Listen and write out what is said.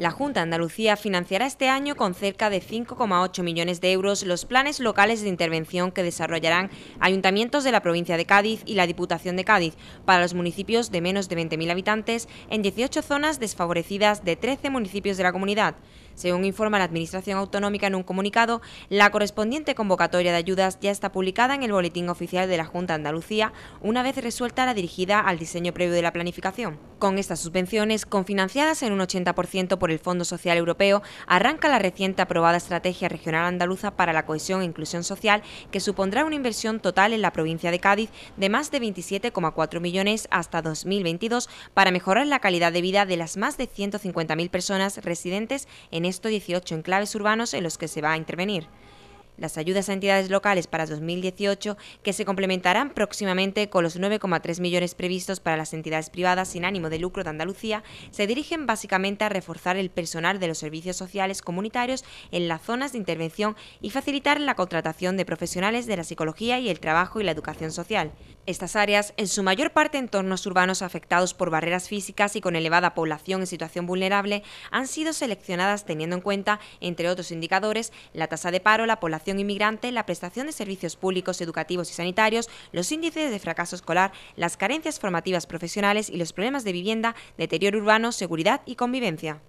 La Junta de Andalucía financiará este año con cerca de 5,8 millones de euros los planes locales de intervención que desarrollarán ayuntamientos de la provincia de Cádiz y la Diputación de Cádiz para los municipios de menos de 20.000 habitantes en 18 zonas desfavorecidas de 13 municipios de la comunidad. Según informa la Administración Autonómica en un comunicado, la correspondiente convocatoria de ayudas ya está publicada en el Boletín Oficial de la Junta de Andalucía, una vez resuelta la dirigida al diseño previo de la planificación. Con estas subvenciones, confinanciadas en un 80% por el Fondo Social Europeo, arranca la reciente aprobada Estrategia Regional Andaluza para la Cohesión e Inclusión Social, que supondrá una inversión total en la provincia de Cádiz de más de 27,4 millones hasta 2022 para mejorar la calidad de vida de las más de 150.000 personas residentes en en estos 18 enclaves urbanos en los que se va a intervenir las ayudas a entidades locales para 2018 que se complementarán próximamente con los 9,3 millones previstos para las entidades privadas sin ánimo de lucro de Andalucía se dirigen básicamente a reforzar el personal de los servicios sociales comunitarios en las zonas de intervención y facilitar la contratación de profesionales de la psicología y el trabajo y la educación social. Estas áreas, en su mayor parte entornos urbanos afectados por barreras físicas y con elevada población en situación vulnerable, han sido seleccionadas teniendo en cuenta, entre otros indicadores, la tasa de paro, la población inmigrante, la prestación de servicios públicos, educativos y sanitarios, los índices de fracaso escolar, las carencias formativas profesionales y los problemas de vivienda, deterioro urbano, seguridad y convivencia.